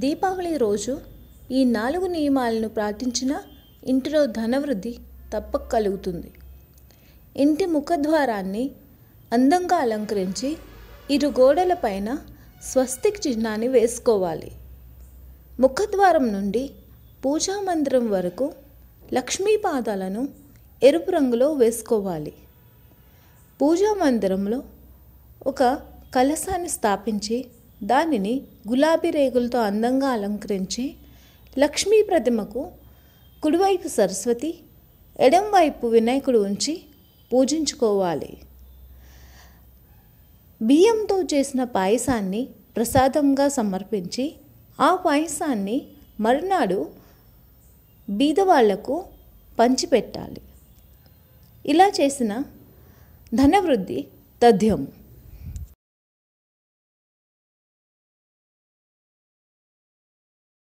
దీపావళి రోజు ఈ నాలుగు నియమాలను ప్రార్థించిన ఇంటిలో ధనవృద్ధి తప్పక కలుగుతుంది ఇంటి ముఖద్వారాన్ని అందంగా అలంకరించి ఇరు గోడలపైన స్వస్తిక్ చిహ్నాన్ని వేసుకోవాలి ముఖద్వారం నుండి పూజా మందిరం వరకు లక్ష్మీ పాదాలను ఎరుపు రంగులో వేసుకోవాలి పూజా మందిరంలో ఒక కలశాన్ని స్థాపించి దానిని గులాబీ రేగులతో అందంగా అలంకరించి లక్ష్మీ ప్రతిమకు కుడివైపు సరస్వతి ఎడంవైపు వినాయకుడు ఉంచి పూజించుకోవాలి బియ్యంతో చేసిన పాయసాన్ని ప్రసాదంగా సమర్పించి ఆ పాయసాన్ని మరునాడు బీదవాళ్లకు పంచిపెట్టాలి ఇలా చేసిన ధనవృద్ధి తథ్యం